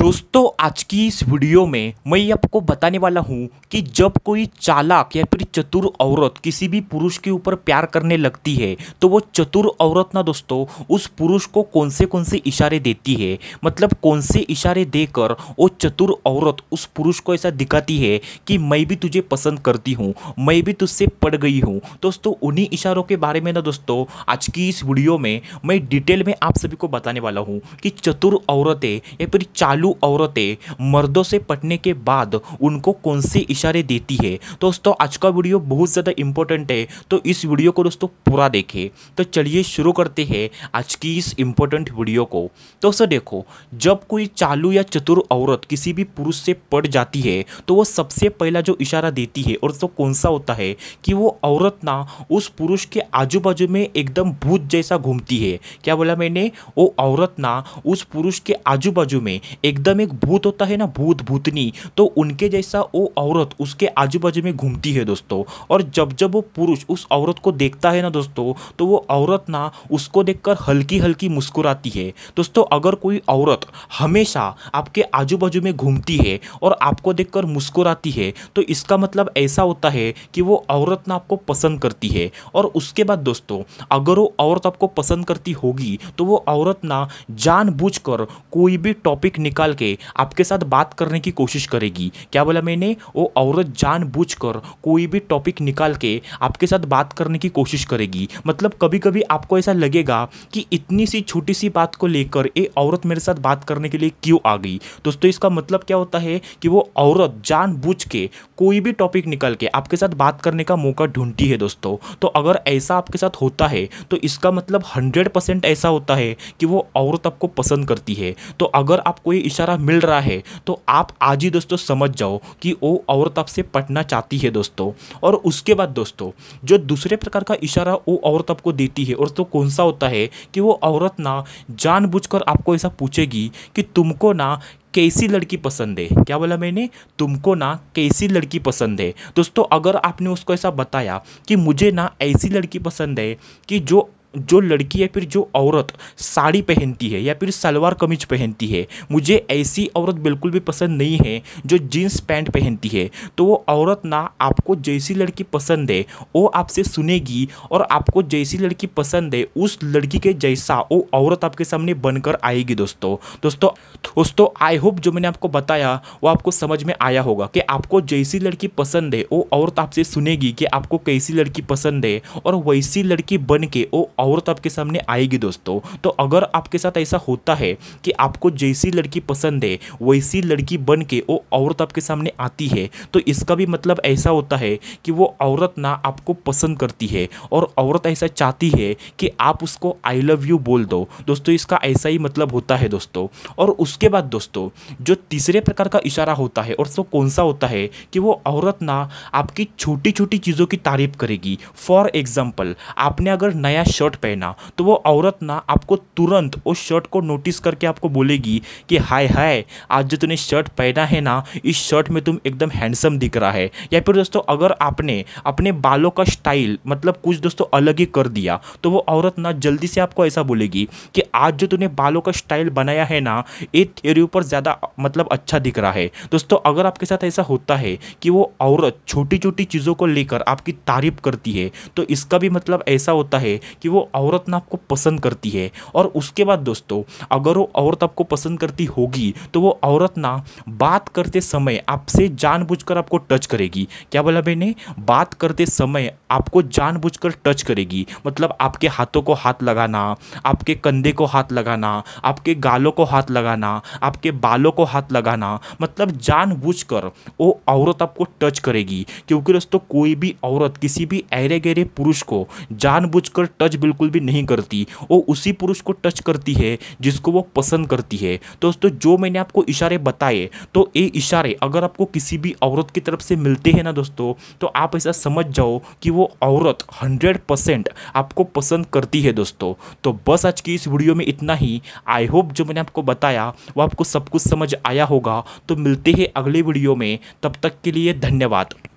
दोस्तों आज की इस वीडियो में मैं आपको बताने वाला हूँ कि जब कोई चालाक या फिर चतुर औरत किसी भी पुरुष के ऊपर प्यार करने लगती है तो वो चतुर औरत ना दोस्तों उस पुरुष को कौन से कौन से इशारे देती है मतलब कौन से इशारे देकर वो चतुर औरत उस पुरुष को ऐसा दिखाती है कि मैं भी तुझे पसंद करती हूँ मैं भी तुझसे पड़ गई हूँ दोस्तों उन्हीं इशारों के बारे में ना दोस्तों आज की इस वीडियो में मैं डिटेल में आप सभी को बताने वाला हूँ कि चतुर औरतें या फिर चालू हिंदू औरतें मर्दों से पटने के बाद उनको कौन से इशारे देती है तो दोस्तों आज का वीडियो बहुत ज़्यादा इंपॉर्टेंट है तो इस वीडियो को दोस्तों पूरा देखें तो चलिए शुरू करते हैं आज की इस इम्पोर्टेंट वीडियो को तो सर देखो जब कोई चालू या चतुर औरत किसी भी पुरुष से पड़ जाती है तो वो सबसे पहला जो इशारा देती है और तो कौन सा होता है कि वो औरत ना उस पुरुष के आजू बाजू में एकदम भूत जैसा घूमती है क्या बोला मैंने वो औरत ना उस पुरुष के आजू बाजू में एक एकदम एक भूत होता है ना भूत भूतनी तो उनके जैसा वो औरत उसके आजू बाजू में घूमती है दोस्तों और जब जब वो पुरुष उस औरत को देखता है ना दोस्तों तो वो औरत ना उसको देखकर हल्की हल्की मुस्कुराती है दोस्तों अगर कोई औरत हमेशा आपके आजू बाजू में घूमती है और आपको देखकर मुस्कुराती है तो इसका मतलब ऐसा होता है कि वो औरत ना आपको पसंद करती है और उसके बाद दोस्तों अगर वो औरत आपको पसंद करती होगी तो वो औरत ना जानबूझकर कोई भी टॉपिक निकाल निकाल के आपके साथ बात करने की कोशिश करेगी क्या बोला मैंने वो औरत जानबूझकर कोई भी टॉपिक निकाल के आपके साथ बात करने की कोशिश करेगी मतलब कभी कभी आपको ऐसा लगेगा कि इतनी सी छोटी सी बात को लेकर ये औरत मेरे साथ बात करने के लिए क्यों आ गई दोस्तों इसका मतलब क्या होता है कि वो औरत बूझ के कोई भी टॉपिक निकाल के आपके साथ बात करने का मौका ढूंढती है दोस्तों तो अगर ऐसा आपके साथ होता है तो इसका मतलब हंड्रेड परसेंट ऐसा होता है कि वो औरत आपको पसंद करती है तो अगर आपको ये इशारा मिल रहा है तो आप आज ही दोस्तों समझ जाओ कि वो औरत आपसे पटना चाहती है दोस्तों और उसके बाद दोस्तों जो दूसरे प्रकार का इशारा वो औरत आपको देती है और तो कौन सा होता है कि वो औरत ना जानबूझकर आपको ऐसा पूछेगी कि तुमको ना कैसी लड़की पसंद है क्या बोला मैंने तुमको ना कैसी लड़की पसंद है दोस्तों अगर आपने उसको ऐसा बताया कि मुझे ना ऐसी लड़की पसंद है कि जो जो लड़की या फिर जो औरत साड़ी पहनती है या फिर सलवार कमीज पहनती है मुझे ऐसी औरत बिल्कुल भी पसंद नहीं है जो जीन्स पैंट पहनती है तो वो औरत ना आपको जैसी लड़की पसंद है वो आपसे सुनेगी और आपको जैसी लड़की पसंद है उस लड़की के जैसा वो औरत आपके सामने बनकर आएगी दोस्तों दोस्तों दोस्तों आई होप जो मैंने आपको बताया वो आपको समझ में आया होगा कि आपको जैसी लड़की पसंद है वो औरत आपसे सुनेगी कि आपको कैसी लड़की पसंद है और वैसी लड़की बन के वो औरत तो आपके सामने आएगी दोस्तों तो अगर आपके साथ ऐसा होता है कि आपको जैसी लड़की पसंद है वैसी लड़की बन के वो औरत आपके सामने आती है तो इसका भी मतलब ऐसा होता है कि वो औरत ना आपको पसंद करती है और औरत ऐसा चाहती है कि आप उसको आई लव यू बोल दो दोस्तों इसका ऐसा ही मतलब होता है दोस्तों और उसके बाद दोस्तों जो तीसरे प्रकार का इशारा होता है और सो कौन सा होता है कि वो औरत ना आपकी छोटी छोटी चीज़ों की तारीफ करेगी फॉर एग्ज़ाम्पल आपने अगर नया शर्ट शर्ट पहना तो वो औरत ना आपको तुरंत उस शर्ट को नोटिस करके आपको बोलेगी कि हाय हाय आज जो तूने शर्ट पहना है ना इस शर्ट में तुम एकदम हैंडसम दिख रहा है या फिर दोस्तों अगर आपने अपने बालों का स्टाइल मतलब कुछ दोस्तों अलग ही कर दिया तो वो औरत ना जल्दी से आपको ऐसा बोलेगी कि आज जो तूने बालों का स्टाइल बनाया है ना ये तेरे ऊपर ज़्यादा मतलब अच्छा दिख रहा है दोस्तों अगर आपके साथ ऐसा होता है कि वो औरत छोटी छोटी चीज़ों को लेकर आपकी तारीफ करती है तो इसका भी मतलब ऐसा होता है कि वो वो औरत ना आपको पसंद करती है और उसके बाद दोस्तों अगर वो औरत आपको पसंद करती होगी तो वो औरत ना बात करते समय आपसे जानबूझकर आपको टच करेगी क्या बोला मैंने बात करते समय आपको जानबूझकर टच करेगी मतलब आपके हाथों को हाथ लगाना आपके कंधे को हाथ लगाना आपके गालों को हाथ लगाना आपके बालों को हाथ लगाना मतलब जानबूझकर वो औरत आपको टच करेगी क्योंकि दोस्तों कोई भी औरत किसी भी ऐरे गहरे पुरुष को जानबूझकर टच बिल्कुल भी नहीं करती वो उसी पुरुष को टच करती है जिसको वो पसंद करती है तो दोस्तों जो मैंने आपको इशारे बताए तो ये इशारे अगर आपको किसी भी औरत की तरफ से मिलते हैं ना दोस्तों तो आप ऐसा समझ जाओ कि वो औरत हंड्रेड परसेंट आपको पसंद करती है दोस्तों तो बस आज की इस वीडियो में इतना ही आई होप जो मैंने आपको बताया वो आपको सब कुछ समझ आया होगा तो मिलते हैं अगले वीडियो में तब तक के लिए धन्यवाद